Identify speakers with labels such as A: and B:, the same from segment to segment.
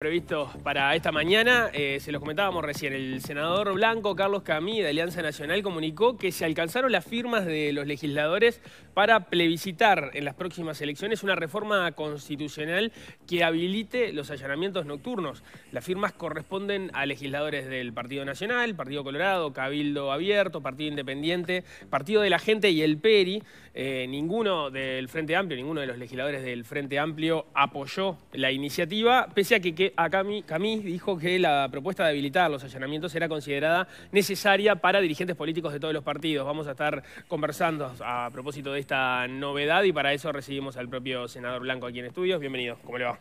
A: Previsto para esta mañana, eh, se los comentábamos recién, el senador blanco Carlos Camí de Alianza Nacional comunicó que se alcanzaron las firmas de los legisladores para plebiscitar en las próximas elecciones una reforma constitucional que habilite los allanamientos nocturnos. Las firmas corresponden a legisladores del Partido Nacional, Partido Colorado, Cabildo Abierto, Partido Independiente, Partido de la Gente y el PERI. Eh, ninguno del Frente Amplio, ninguno de los legisladores del Frente Amplio apoyó la iniciativa, pese a que a Camis dijo que la propuesta de habilitar los allanamientos era considerada necesaria para dirigentes políticos de todos los partidos. Vamos a estar conversando a propósito de esta novedad y para eso recibimos al propio senador Blanco aquí en estudios. Bienvenido, ¿cómo le va?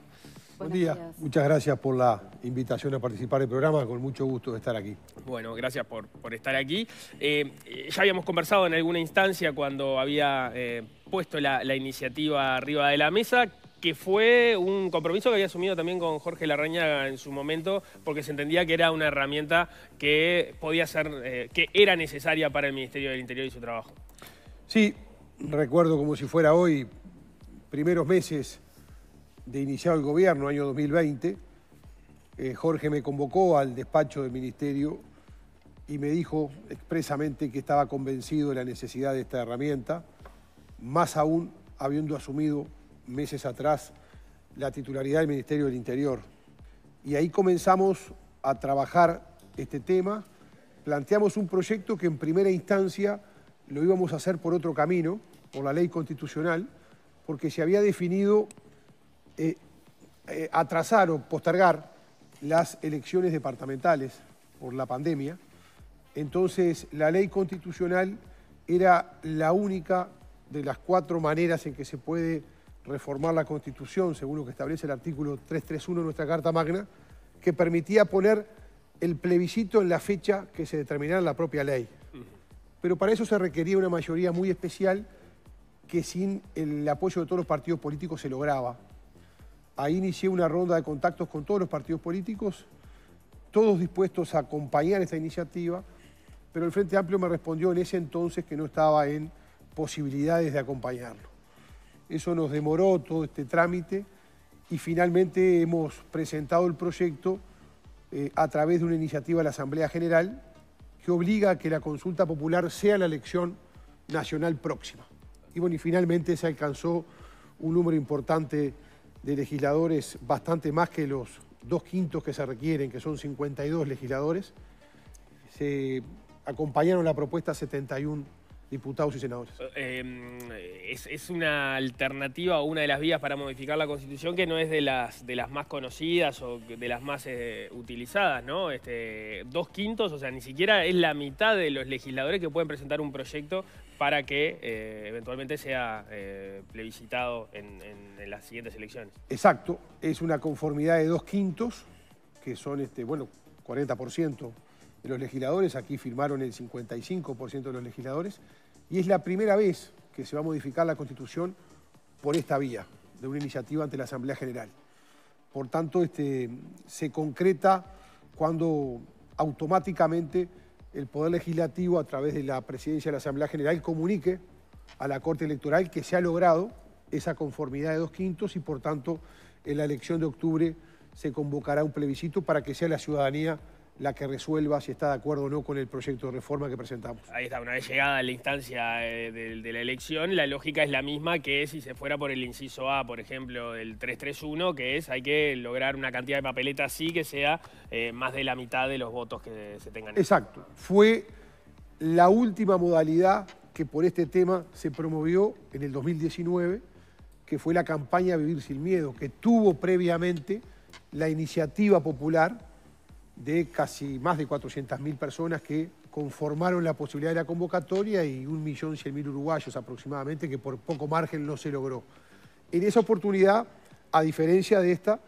B: Buen día, muchas gracias por la invitación a participar del programa, con mucho gusto de estar aquí.
A: Bueno, gracias por, estar aquí. Eh, eh, ya habíamos conversado en alguna instancia cuando había eh, puesto la iniciativa arriba de la mesa, que fue un compromiso que había asumido también con Jorge Larrañaga en su momento, porque se entendía que era una herramienta que podía ser, eh, que era necesaria para el Ministerio del Interior y su trabajo.
B: Sí, recuerdo como si fuera hoy, primeros meses de iniciado el gobierno, año 2020, eh, Jorge me convocó al despacho del Ministerio y me dijo expresamente que estaba convencido de la necesidad de esta herramienta, más aún habiendo asumido meses atrás la titularidad del Ministerio del Interior. Y ahí comenzamos a trabajar este tema. Planteamos un proyecto que en primera instancia lo íbamos a hacer por otro camino, por la ley constitucional, porque se había definido eh, eh, atrasar o postergar las elecciones departamentales por la pandemia. Entonces, la ley constitucional era la única de las cuatro maneras en que se puede reformar la Constitución, según lo que establece el artículo 331 de nuestra Carta Magna, que permitía poner el plebiscito en la fecha que se determinara la propia ley. Pero para eso se requería una mayoría muy especial que sin el apoyo de todos los partidos políticos se lograba. Ahí inicié una ronda de contactos con todos los partidos políticos, todos dispuestos a acompañar esta iniciativa, pero el Frente Amplio me respondió en ese entonces que no estaba en posibilidades de acompañarlo. Eso nos demoró todo este trámite y finalmente hemos presentado el proyecto eh, a través de una iniciativa de la Asamblea General que obliga a que la consulta popular sea la elección nacional próxima. Y bueno, y finalmente se alcanzó un número importante de legisladores, bastante más que los dos quintos que se requieren, que son 52 legisladores. Se acompañaron la propuesta 71 diputados y senadores.
A: Eh, em, es, una alternativa o una de las vías para modificar la Constitución que no es de las, más conocidas o de las más eh, utilizadas, ¿no? Este, dos quintos, o sea, ni siquiera es la mitad de los legisladores que pueden presentar un proyecto para que eh, eventualmente sea plebiscitado en, las siguientes elecciones.
B: Exacto, es una conformidad de dos quintos, que son, este, bueno, 40% de los legisladores, aquí firmaron el 55% de los legisladores, y es la primera vez que se va a modificar la Constitución por esta vía, de una iniciativa ante la Asamblea General. Por tanto, este, se concreta cuando automáticamente el Poder Legislativo, a través de la Presidencia de la Asamblea General, comunique a la Corte Electoral que se ha logrado esa conformidad de dos quintos y, por tanto, en la elección de octubre se convocará un plebiscito para que sea la ciudadanía la que resuelva si está de acuerdo o no con el proyecto de reforma que presentamos.
A: Ahí está, una vez llegada a la instancia eh, de, la elección, la lógica es la misma que si se fuera por el inciso A, por ejemplo, del 331, que es hay que lograr una cantidad de papeletas sí que sea eh, más de la mitad de los votos que se tengan. Exacto,
B: fue la última modalidad que por este tema se promovió en el 2019, que fue la campaña Vivir sin Miedo, que tuvo previamente la iniciativa popular de casi más de 400.000 personas que conformaron la posibilidad de la convocatoria y 1.100.000 uruguayos aproximadamente, que por poco margen no se logró. En esa oportunidad, a diferencia de esta,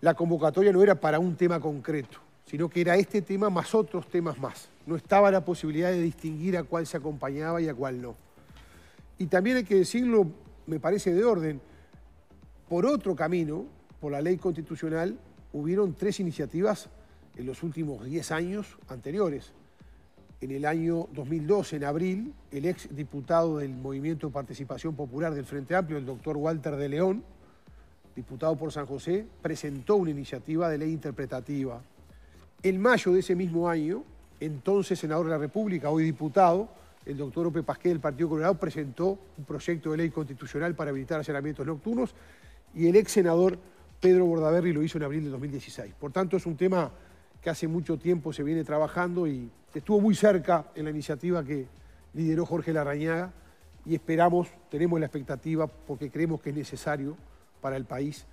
B: la convocatoria no era para un tema concreto, sino que era este tema más otros temas más. No estaba la posibilidad de distinguir a cuál se acompañaba y a cuál no. Y también hay que decirlo, me parece de orden, por otro camino, por la ley constitucional, hubieron tres iniciativas en los últimos 10 años anteriores. En el año 2012, en abril, el ex diputado del Movimiento de Participación Popular del Frente Amplio, el doctor Walter de León, diputado por San José, presentó una iniciativa de ley interpretativa. En mayo de ese mismo año, entonces senador de la República, hoy diputado, el doctor Ope Pasqué del Partido Colorado presentó un proyecto de ley constitucional para habilitar allanamientos nocturnos y el ex senador Pedro Bordaberry lo hizo en abril de 2016. Por tanto, es un tema que hace mucho tiempo se viene trabajando y estuvo muy cerca en la iniciativa que lideró Jorge Larrañaga y esperamos, tenemos la expectativa porque creemos que es necesario para el país,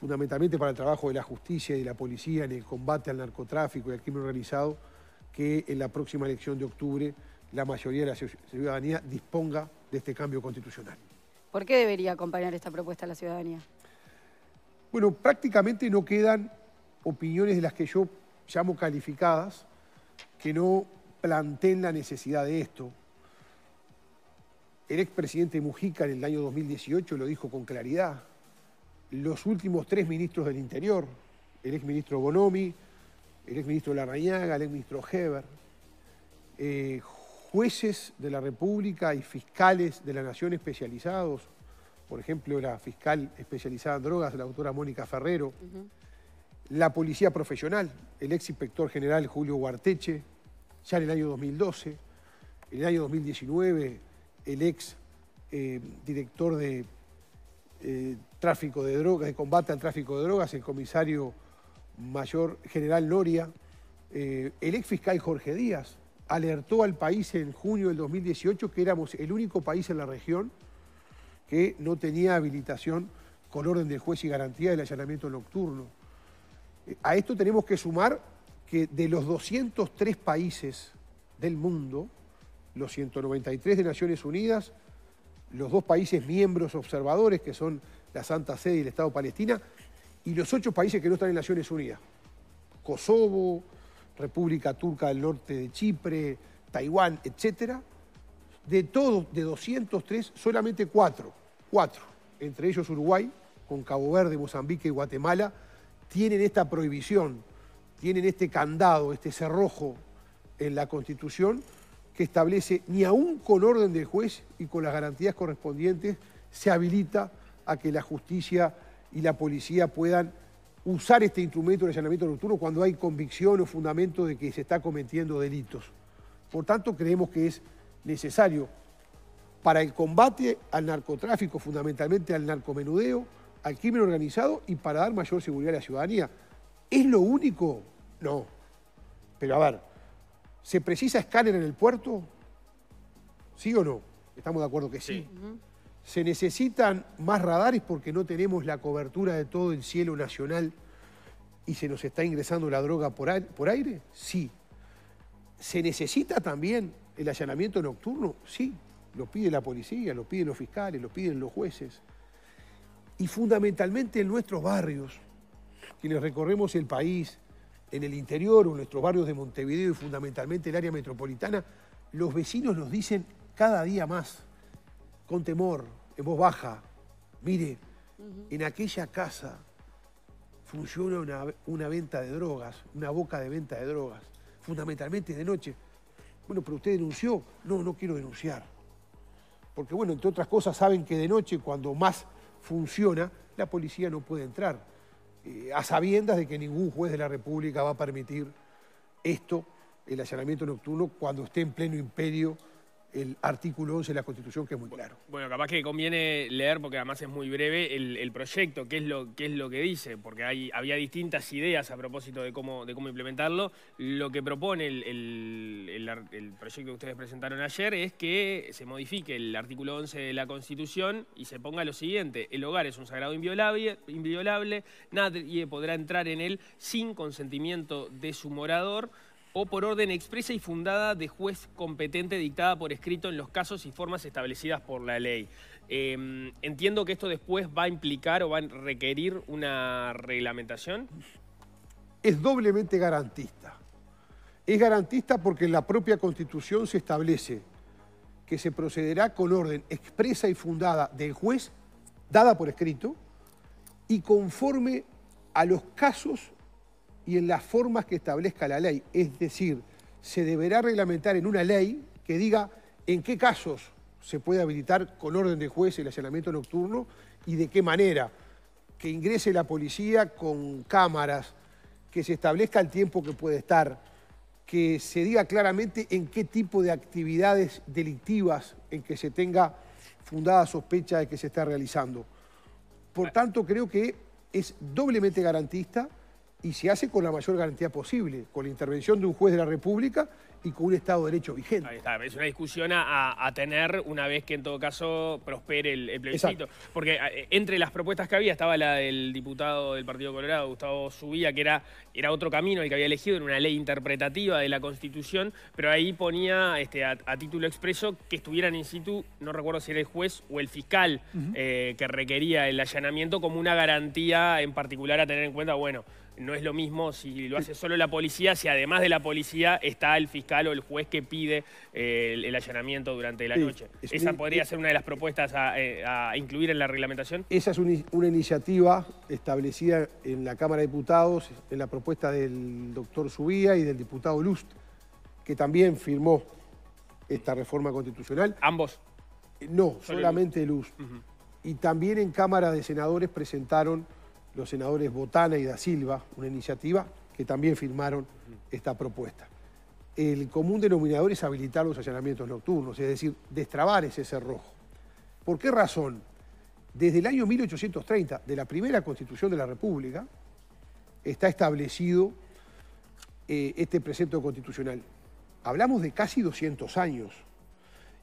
B: fundamentalmente para el trabajo de la justicia y de la policía en el combate al narcotráfico y al crimen organizado, que en la próxima elección de octubre la mayoría de la ciudadanía disponga de este cambio constitucional.
C: ¿Por qué debería acompañar esta propuesta a la ciudadanía?
B: Bueno, prácticamente no quedan opiniones de las que yo llamo calificadas, que no planteen la necesidad de esto. El expresidente Mujica en el año 2018 lo dijo con claridad. Los últimos tres ministros del Interior, el exministro Bonomi, el exministro Larrañaga, el exministro Heber, eh, jueces de la República y fiscales de la Nación especializados, por ejemplo, la fiscal especializada en drogas, la doctora Mónica Ferrero, la policía profesional, el ex inspector general Julio Guarteche, ya en el año 2012, en el año 2019 el ex eh, director de eh, tráfico de drogas, de combate al tráfico de drogas, el comisario mayor general Loria, eh, el ex fiscal Jorge Díaz alertó al país en junio del 2018 que éramos el único país en la región que no tenía habilitación con orden del juez y garantía del allanamiento nocturno. A esto tenemos que sumar que de los 203 países del mundo, los 193 de Naciones Unidas, los dos países miembros observadores, que son la Santa Sede y el Estado Palestina, y los ocho países que no están en Naciones Unidas. Kosovo, República Turca del Norte de Chipre, Taiwán, etc. De todos, de 203, solamente cuatro, cuatro, entre ellos Uruguay, con Cabo Verde, Mozambique y Guatemala, tienen esta prohibición, tienen este candado, este cerrojo en la Constitución que establece ni aún con orden del juez y con las garantías correspondientes se habilita a que la justicia y la policía puedan usar este instrumento de allanamiento nocturno cuando hay convicción o fundamento de que se está cometiendo delitos. Por tanto, creemos que es necesario para el combate al narcotráfico, fundamentalmente al narcomenudeo, al crimen organizado y para dar mayor seguridad a la ciudadanía. ¿Es lo único? No. Pero a ver, ¿se precisa escáner en el puerto? ¿Sí o no? Estamos de acuerdo que sí. ¿Se necesitan más radares porque no tenemos la cobertura de todo el cielo nacional y se nos está ingresando la droga por, aire? Sí. ¿Se necesita también el allanamiento nocturno? Sí. Lo pide la policía, lo piden los fiscales, lo piden los jueces y fundamentalmente en nuestros barrios, quienes recorremos el país, en el interior o en nuestros barrios de Montevideo y fundamentalmente el área metropolitana, los vecinos nos dicen cada día más, con temor, en voz baja, mire, en aquella casa funciona una, una, venta de drogas, una boca de venta de drogas, fundamentalmente de noche. Bueno, pero usted denunció. No, no quiero denunciar. Porque bueno, entre otras cosas saben que de noche cuando más funciona, la policía no puede entrar, eh, a sabiendas de que ningún juez de la República va a permitir esto, el allanamiento nocturno, cuando esté en pleno imperio el artículo 11 de la Constitución, que es muy claro.
A: Bueno, capaz que conviene leer, porque además es muy breve, el, proyecto, qué es, lo, es lo que dice, porque había distintas ideas a propósito de cómo, implementarlo. Lo que propone el, proyecto que ustedes presentaron ayer es que se modifique el artículo 11 de la Constitución y se ponga lo siguiente, el hogar es un sagrado inviolable, inviolable nadie podrá entrar en él sin consentimiento de su morador, o por orden expresa y fundada de juez competente dictada por escrito en los casos y formas establecidas por la ley. Em, entiendo que esto después va a implicar o va a requerir una reglamentación.
B: Es doblemente garantista. Es garantista porque en la propia Constitución se establece que se procederá con orden expresa y fundada del juez, dada por escrito, y conforme a los casos y en las formas que establezca la ley. Es decir, se deberá reglamentar en una ley que diga en qué casos se puede habilitar con orden de juez el hacinamiento nocturno y de qué manera. Que ingrese la policía con cámaras, que se establezca el tiempo que puede estar, que se diga claramente en qué tipo de actividades delictivas en que se tenga fundada sospecha de que se está realizando. Por tanto, creo que es doblemente garantista y se hace con la mayor garantía posible, con la intervención de un juez de la República y con un Estado de Derecho vigente.
A: es una discusión a, tener una vez que en todo caso prospere el, plebiscito. Porque eh, entre las propuestas que había estaba la del diputado del Partido Colorado, Gustavo Subía, que era, otro camino el que había elegido, en una ley interpretativa de la Constitución, pero ahí ponía este, a, título expreso que estuvieran in situ, no recuerdo si era el juez o el fiscal eh, que requería el allanamiento como una garantía en particular a tener en cuenta, bueno, no es lo mismo si lo hace solo la policía, si además de la policía está el fiscal o el juez que pide eh, el, allanamiento durante la noche. Esa podría ser una de las propuestas eh, a, incluir en la reglamentación.
B: Esa es una iniciativa establecida en la Cámara de Diputados, en la propuesta del doctor Subía y del diputado Lust, que también firmó esta reforma constitucional. ¿Ambos? No, solamente Lust. Y también en Cámara de Senadores presentaron los senadores Botana y da Silva, una iniciativa que también firmaron esta propuesta. El común denominador es habilitar los allanamientos nocturnos, es decir, destrabar ese cerrojo. ¿Por qué razón? Desde el año 1830, de la primera Constitución de la República, está establecido eh, este precepto constitucional. Hablamos de casi 200 años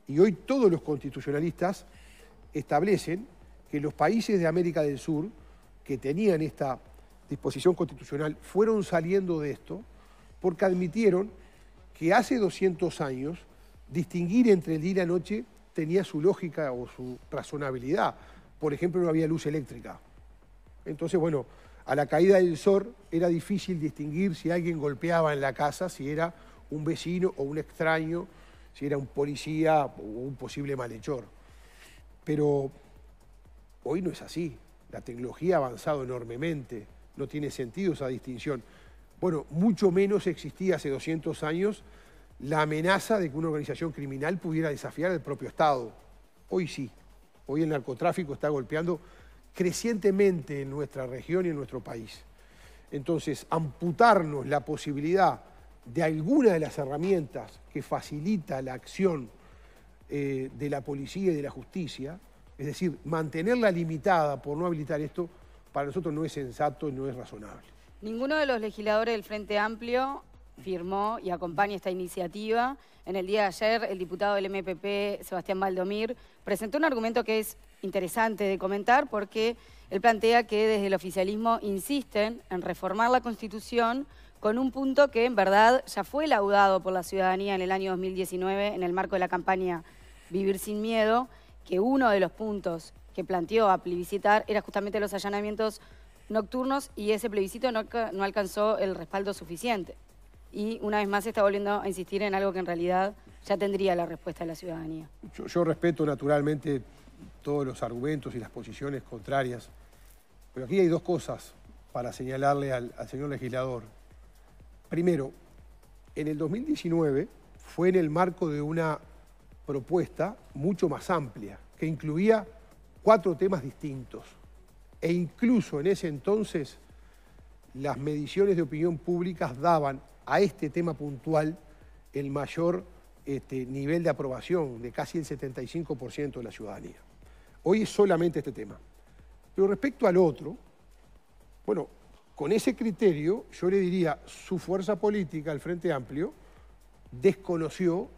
B: y hoy todos los constitucionalistas establecen que los países de América del Sur que tenían esta disposición constitucional fueron saliendo de esto porque admitieron que hace 200 años distinguir entre el día y la noche tenía su lógica o su razonabilidad. Por ejemplo, no había luz eléctrica. Entonces, bueno, a la caída del sol era difícil distinguir si alguien golpeaba en la casa, si era un vecino o un extraño, si era un policía o un posible malhechor. Pero hoy no es así. La tecnología ha avanzado enormemente, no tiene sentido esa distinción. Bueno, mucho menos existía hace 200 años la amenaza de que una organización criminal pudiera desafiar al propio Estado. Hoy sí, hoy el narcotráfico está golpeando crecientemente en nuestra región y en nuestro país. Entonces, amputarnos la posibilidad de alguna de las herramientas que facilita la acción eh, de la policía y de la justicia, es decir, mantenerla limitada por no habilitar esto para nosotros no es sensato y no es razonable.
C: Ninguno de los legisladores del Frente Amplio firmó y acompaña esta iniciativa. En el día de ayer, el diputado del MPP, Sebastián Valdomir, presentó un argumento que es interesante de comentar porque él plantea que desde el oficialismo insisten en reformar la Constitución con un punto que en verdad ya fue laudado por la ciudadanía en el año 2019 en el marco de la campaña Vivir sin Miedo que uno de los puntos que planteó a plebiscitar era justamente los allanamientos nocturnos y ese plebiscito no, alcanzó el respaldo suficiente. Y una vez más se está volviendo a insistir en algo que en realidad ya tendría la respuesta de la ciudadanía.
B: Yo, respeto naturalmente todos los argumentos y las posiciones contrarias, pero aquí hay dos cosas para señalarle al, señor legislador. Primero, en el 2019 fue en el marco de una propuesta mucho más amplia, que incluía cuatro temas distintos. E incluso en ese entonces las mediciones de opinión públicas daban a este tema puntual el mayor este, nivel de aprobación de casi el 75% de la ciudadanía. Hoy es solamente este tema. Pero respecto al otro, bueno, con ese criterio yo le diría, su fuerza política, el Frente Amplio, desconoció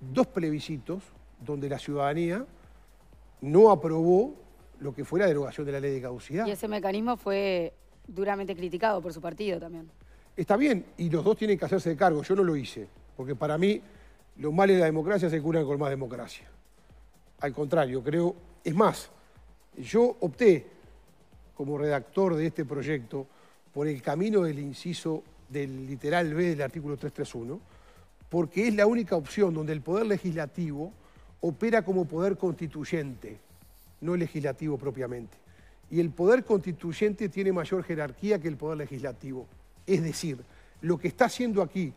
B: dos plebiscitos donde la ciudadanía no aprobó lo que fue la derogación de la ley de caducidad.
C: Y ese mecanismo fue duramente criticado por su partido también.
B: Está bien, y los dos tienen que hacerse de cargo. Yo no lo hice, porque para mí los males de la democracia se curan con más democracia. Al contrario, creo... Es más, yo opté como redactor de este proyecto por el camino del inciso del literal B del artículo 331, porque es la única opción donde el poder legislativo opera como poder constituyente, no legislativo propiamente. Y el poder constituyente tiene mayor jerarquía que el poder legislativo. Es decir, lo que está haciendo aquí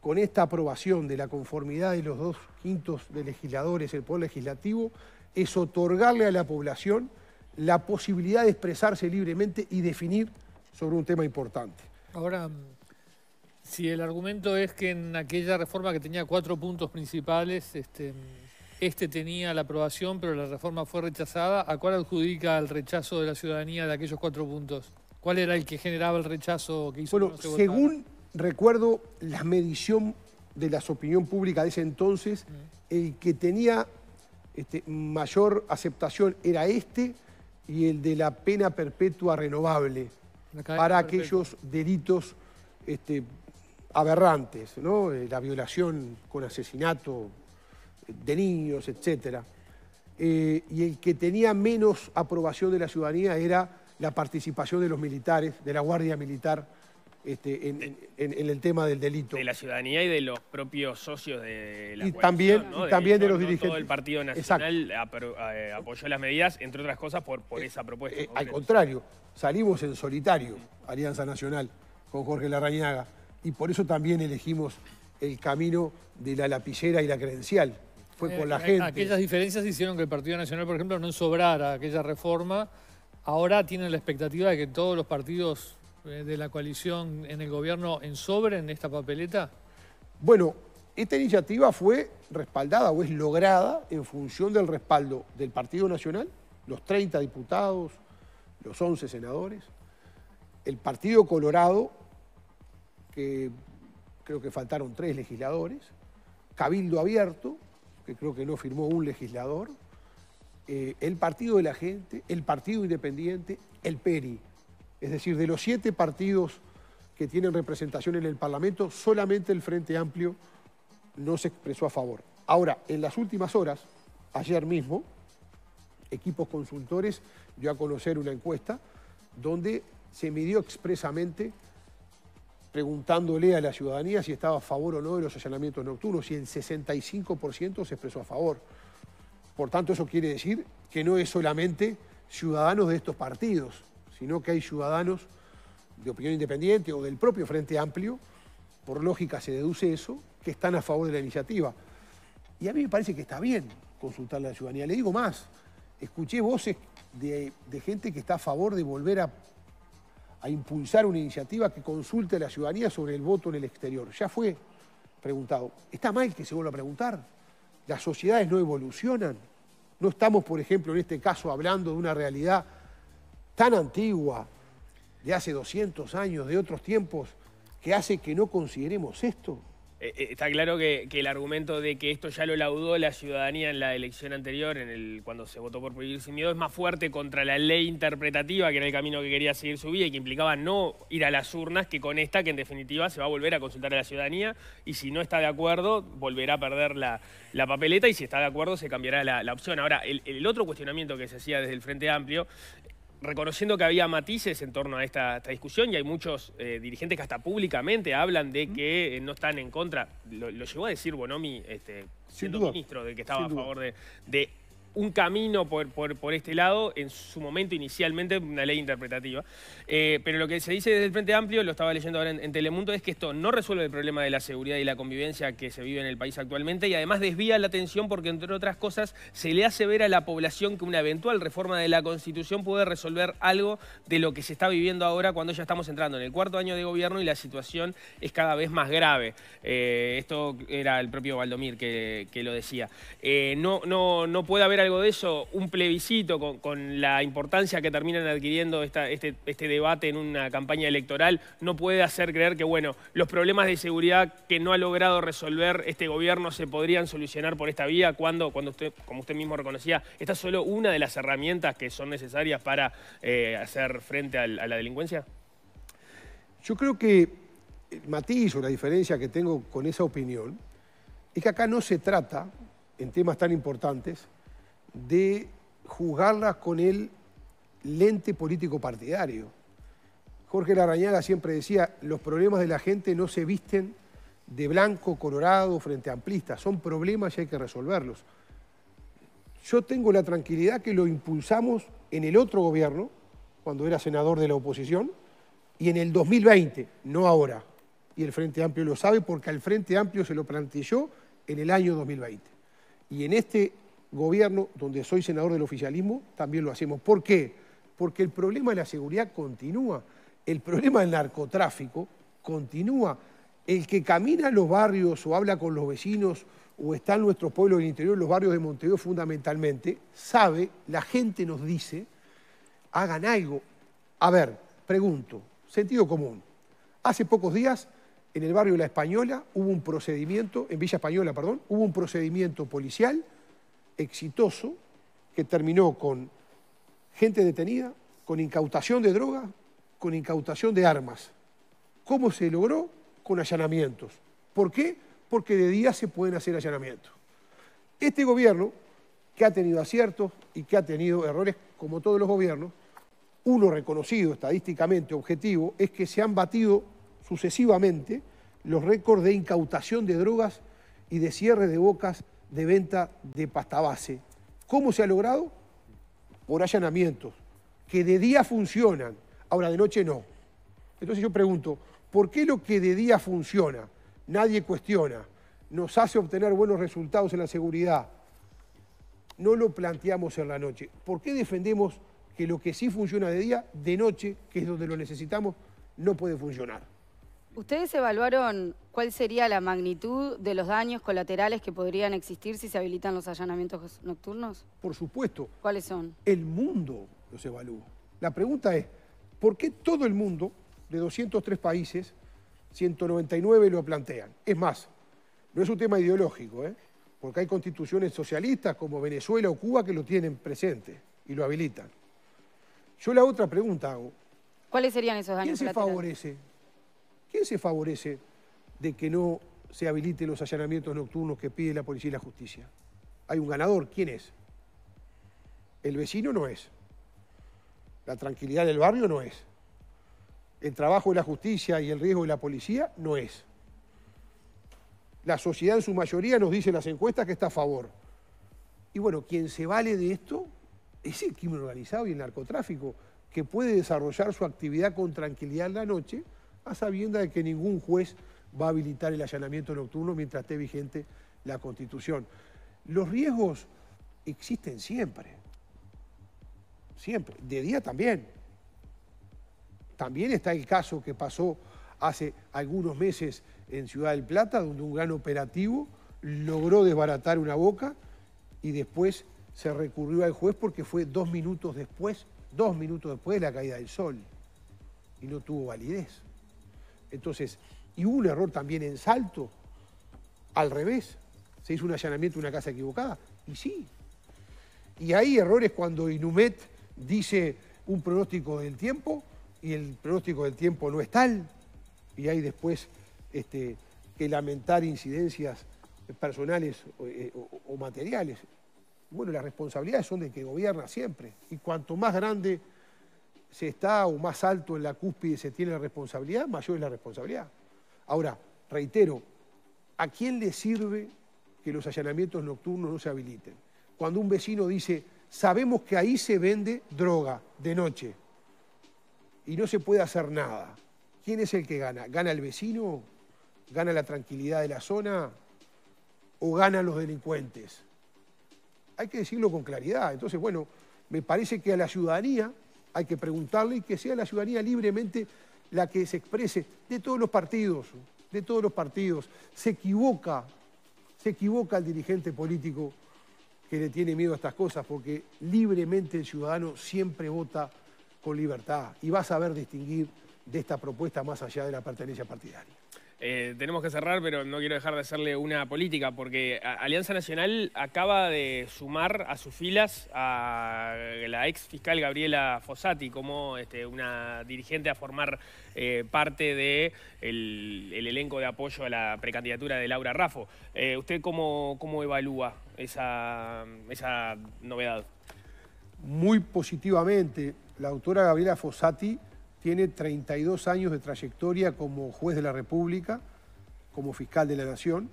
B: con esta aprobación de la conformidad de los dos quintos de legisladores, el poder legislativo, es otorgarle a la población la posibilidad de expresarse libremente y definir sobre un tema importante. Ahora, si el argumento es que en aquella reforma que tenía cuatro puntos principales, este, este tenía la aprobación, pero la reforma fue rechazada. ¿A cuál adjudica el rechazo de la ciudadanía de aquellos cuatro puntos? ¿Cuál era el que generaba el rechazo que hizo? Bueno, según recuerdo la medición de la opinión pública de ese entonces, mm. el que tenía este, mayor aceptación era este y el de la pena perpetua renovable para aquellos delitos este, aberrantes, ¿no? Eh, la violación con asesinato de niños, etc. Eh, y el que tenía menos aprobación de la ciudadanía era la participación de los militares, de la Guardia Militar, este, en, el tema del delito. De
A: la ciudadanía y de los propios socios de la y también y también de, los dirigentes. Todo el Partido Nacional eh, apoyó las medidas, entre otras cosas, por,
B: esa propuesta. Al contrario, salimos en solitario, Alianza Nacional, con Jorge Larrañaga y por eso también elegimos el camino de la lapicera y la credencial. Fue con la eh, gente. Aquellas diferencias hicieron que el Partido Nacional, por ejemplo, no sobrara aquella reforma. Ahora tienen la expectativa de que todos los partidos eh, de la coalición en el gobierno ensobren esta papeleta. Bueno, esta iniciativa fue respaldada o es lograda en función del respaldo del Partido Nacional, los 30 diputados, los 11 senadores, el Partido Colorado que creo que faltaron tres legisladores, Cabildo Abierto, que creo que no firmó un legislador, eh, el Partido de la Gente, el Partido Independiente, el PERI. Es decir, de los siete partidos que tienen representación en el Parlamento, solamente el Frente Amplio no se expresó a favor. Ahora, en las últimas horas, ayer mismo, equipos consultores dio a conocer una encuesta donde se midió expresamente preguntándole a la ciudadanía si estaba a favor o no de los allanamientos nocturnos y el 65% se expresó a favor. Por tanto, eso quiere decir que no es solamente ciudadanos de estos partidos, sino que hay ciudadanos de opinión independiente o del propio Frente Amplio, por lógica se deduce eso, que están a favor de la iniciativa. Y a mí me parece que está bien consultar a la ciudadanía. Le digo más, escuché voces de, de gente que está a favor de volver a a impulsar una iniciativa que consulte a la ciudadanía sobre el voto en el exterior. Ya fue preguntado. Está mal que se vuelva a preguntar. Las sociedades no evolucionan. No estamos, por ejemplo, en este caso hablando de una realidad tan antigua, de hace 200 años, de otros tiempos, que hace que no consideremos esto.
A: Eh, eh, está claro que, el argumento de que esto ya lo laudó la ciudadanía en la elección anterior, en el, cuando se votó por prohibir sin miedo, es más fuerte contra la ley interpretativa, que era el camino que quería seguir su vida y que implicaba no ir a las urnas, que con esta, que en definitiva se va a volver a consultar a la ciudadanía y si no está de acuerdo, volverá a perder la, papeleta y si está de acuerdo, se cambiará la, opción. Ahora, el, otro cuestionamiento que se hacía desde el Frente Amplio reconociendo que había matices en torno a esta, discusión y hay muchos eh, dirigentes que hasta públicamente hablan de que eh, no están en contra. Lo, llegó a decir Bonomi, este, siendo ministro, de que estaba a favor de un camino por, este lado, en su momento inicialmente una ley interpretativa. Eh, pero lo que se dice desde el Frente Amplio, lo estaba leyendo ahora en, Telemundo, es que esto no resuelve el problema de la seguridad y la convivencia que se vive en el país actualmente y además desvía la atención porque, entre otras cosas, se le hace ver a la población que una eventual reforma de la Constitución puede resolver algo de lo que se está viviendo ahora cuando ya estamos entrando en el cuarto año de gobierno y la situación es cada vez más grave. Eh, esto era el propio Valdomir que, lo decía. Eh, no, no, no puede haber algo de eso, un plebiscito con, la importancia que terminan adquiriendo este, este, debate en una campaña electoral, no puede hacer creer que, bueno, los problemas de seguridad que no ha logrado resolver este gobierno se podrían solucionar por esta vía cuando, cuando usted, como usted mismo reconocía, esta es solo una de las herramientas que son necesarias para eh, hacer frente a la delincuencia?
B: Yo creo que el matiz o la diferencia que tengo con esa opinión es que acá no se trata, en temas tan importantes, de juzgarlas con el lente político partidario. Jorge Larañaga siempre decía, los problemas de la gente no se visten de blanco, colorado, frente amplista, son problemas y hay que resolverlos. Yo tengo la tranquilidad que lo impulsamos en el otro gobierno, cuando era senador de la oposición, y en el 2020, no ahora. Y el Frente Amplio lo sabe porque al Frente Amplio se lo planteó en el año 2020. Y en este gobierno, donde soy senador del oficialismo, también lo hacemos. ¿Por qué? Porque el problema de la seguridad continúa, el problema del narcotráfico continúa. El que camina a los barrios o habla con los vecinos o está en nuestros pueblos del interior, en los barrios de Montevideo fundamentalmente, sabe, la gente nos dice, hagan algo. A ver, pregunto, sentido común. Hace pocos días en el barrio La Española hubo un procedimiento, en Villa Española, perdón, hubo un procedimiento policial exitoso que terminó con gente detenida, con incautación de drogas, con incautación de armas. ¿Cómo se logró? Con allanamientos. ¿Por qué? Porque de día se pueden hacer allanamientos. Este gobierno, que ha tenido aciertos y que ha tenido errores, como todos los gobiernos, uno reconocido estadísticamente, objetivo, es que se han batido sucesivamente los récords de incautación de drogas y de cierre de bocas de venta de pasta base. ¿Cómo se ha logrado? Por allanamientos, que de día funcionan, ahora de noche no. Entonces yo pregunto, ¿por qué lo que de día funciona, nadie cuestiona, nos hace obtener buenos resultados en la seguridad, no lo planteamos en la noche? ¿Por qué defendemos que lo que sí funciona de día, de noche, que es donde lo necesitamos, no puede funcionar?
C: Ustedes evaluaron cuál sería la magnitud de los daños colaterales que podrían existir si se habilitan los allanamientos nocturnos?
B: Por supuesto. ¿Cuáles son? El mundo los evalúa. La pregunta es, ¿por qué todo el mundo, de 203 países, 199 lo plantean? Es más, no es un tema ideológico, ¿eh? porque hay constituciones socialistas como Venezuela o Cuba que lo tienen presente y lo habilitan. Yo la otra pregunta hago.
C: ¿Cuáles serían esos daños ¿Quién se
B: favorece? ¿Quién se favorece de que no se habiliten los allanamientos nocturnos que pide la policía y la justicia? Hay un ganador, ¿quién es? El vecino no es. La tranquilidad del barrio no es. El trabajo de la justicia y el riesgo de la policía no es. La sociedad en su mayoría nos dice en las encuestas que está a favor. Y bueno, quien se vale de esto es el crimen organizado y el narcotráfico, que puede desarrollar su actividad con tranquilidad en la noche a sabienda de que ningún juez va a habilitar el allanamiento nocturno mientras esté vigente la Constitución. Los riesgos existen siempre, siempre, de día también. También está el caso que pasó hace algunos meses en Ciudad del Plata, donde un gran operativo logró desbaratar una boca y después se recurrió al juez porque fue dos minutos después, dos minutos después de la caída del sol y no tuvo validez. Entonces, y hubo un error también en Salto, al revés. Se hizo un allanamiento de una casa equivocada. Y sí. Y hay errores cuando Inumet dice un pronóstico del tiempo y el pronóstico del tiempo no es tal. Y hay después este, que lamentar incidencias personales o, eh, materiales. Bueno, las responsabilidades son de quien gobierna siempre. Y cuanto más grande se está o más alto en la cúspide se tiene la responsabilidad, mayor es la responsabilidad. Ahora, reitero, ¿a quién le sirve que los allanamientos nocturnos no se habiliten? Cuando un vecino dice, sabemos que ahí se vende droga de noche y no se puede hacer nada, ¿quién es el que gana? ¿Gana el vecino? ¿Gana la tranquilidad de la zona? ¿O ganan los delincuentes? Hay que decirlo con claridad. Entonces, bueno, me parece que a la ciudadanía hay que preguntarle y que sea la ciudadanía libremente la que se exprese de todos los partidos, de todos los partidos. Se equivoca, se equivoca el dirigente político que le tiene miedo a estas cosas, porque libremente el ciudadano siempre vota con libertad y va a saber distinguir de esta propuesta más allá de la pertenencia partidaria.
A: Eh, tenemos que cerrar, pero no quiero dejar de hacerle una política, porque Alianza Nacional acaba de sumar a sus filas a la ex fiscal Gabriela Fossati como este, una dirigente a formar eh, parte del de el, elenco de apoyo a la precandidatura de Laura Raffo. Eh, ¿Usted cómo, evalúa esa, esa novedad?
B: Muy positivamente. La autora Gabriela Fossati tiene 32 años de trayectoria como juez de la República, como fiscal de la Nación.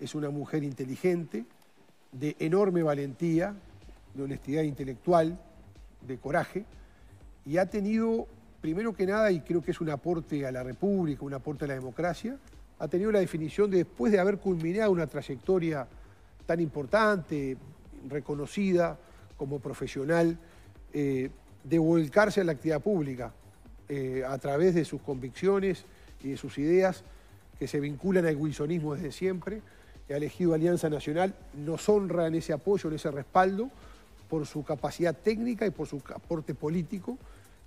B: Es una mujer inteligente, de enorme valentía, de honestidad intelectual, de coraje, y ha tenido, primero que nada, y creo que es un aporte a la República, un aporte a la democracia, ha tenido la definición de después de haber culminado una trayectoria tan importante, reconocida como profesional, eh, de volcarse a la actividad pública eh, a través de sus convicciones y de sus ideas que se vinculan al wilsonismo desde siempre, ha elegido Alianza Nacional, nos honra en ese apoyo, en ese respaldo, por su capacidad técnica y por su aporte político,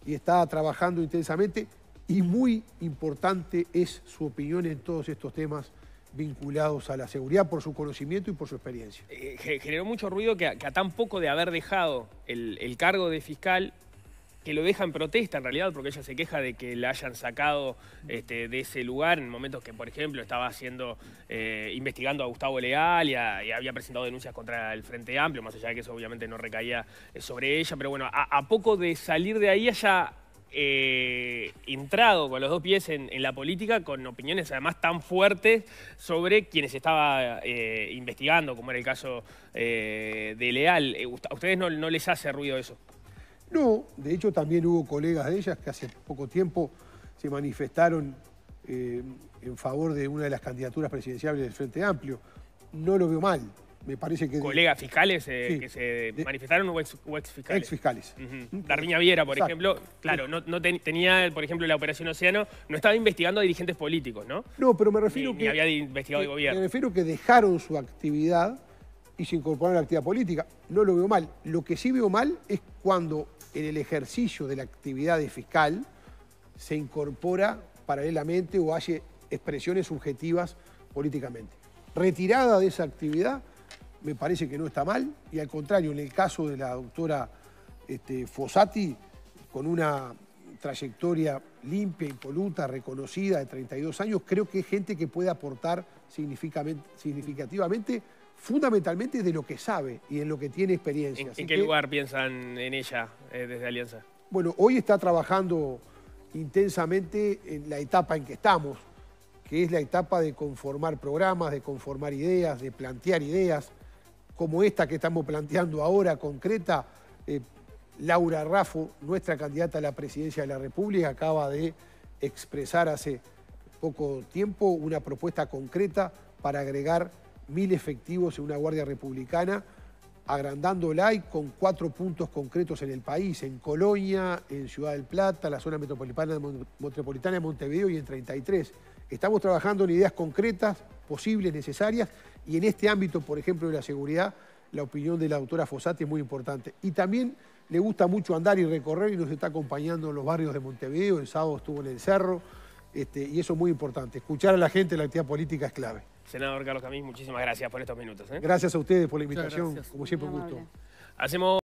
B: y está trabajando intensamente, y muy importante es su opinión en todos estos temas vinculados a la seguridad por su conocimiento y por su experiencia. Eh,
A: generó mucho ruido que a, tan poco de haber dejado el cargo de fiscal que lo deja en protesta en realidad, porque ella se queja de que la hayan sacado este, de ese lugar en momentos que, por ejemplo, estaba haciendo, eh, investigando a Gustavo Leal y, había presentado denuncias contra el Frente Amplio, más allá de que eso obviamente no recaía eh, sobre ella, pero bueno, a, poco de salir de ahí haya eh, entrado con los dos pies en, la política con opiniones además tan fuertes sobre quienes estaba investigando, como era el caso de Leal. ¿A ustedes no les hace ruido eso?
B: No, de hecho también hubo colegas de ellas que hace poco tiempo se manifestaron eh, en favor de una de las candidaturas presidenciales del Frente Amplio. No lo veo mal, me parece que... Colegas fiscales
A: eh, que se manifestaron o ex, fiscales. Viera, por ejemplo, claro, no, tenía, por ejemplo, la Operación Océano, no estaba investigando a dirigentes políticos, ¿no? No, pero me refiero que... había investigado el gobierno.
B: Me refiero que dejaron su actividad y se incorporaron a la actividad política. No lo veo mal. Lo que sí veo mal es cuando en el ejercicio de la actividad de fiscal se incorpora paralelamente o haya expresiones subjetivas políticamente. Retirada de esa actividad, me parece que no está mal, y al contrario, en el caso de la doctora este, Fossati, con una trayectoria limpia, impoluta, reconocida de 32 años, creo que es gente que puede aportar significativamente fundamentalmente de lo que sabe y en lo que tiene experiencia. ¿En, en qué lugar
A: piensan en ella eh, desde Alianza?
B: Bueno, hoy está trabajando intensamente en la etapa en que estamos, que es la etapa de conformar programas, de conformar ideas, de plantear ideas, como esta que estamos planteando ahora, concreta. Eh, Laura Raffo, nuestra candidata a la presidencia de la República, acaba de expresar hace poco tiempo una propuesta concreta para agregar mil efectivos en una Guardia Republicana, agrandándola y con cuatro puntos concretos en el país, en Colonia, en Ciudad del Plata, la zona metropolitana de, metropolitana de Montevideo y en 33. Estamos trabajando en ideas concretas, posibles, necesarias, y en este ámbito, por ejemplo, de la seguridad, la opinión de la doctora Fosati es muy importante. Y también le gusta mucho andar y recorrer y nos está acompañando en los barrios de Montevideo, el sábado estuvo en el Cerro, este, y eso es muy importante. Escuchar a la gente, la actividad política es clave.
A: Senador Carlos Camín, muchísimas gracias por estos minutos. ¿eh? Gracias a ustedes por la invitación, como siempre un gusto. Hacemos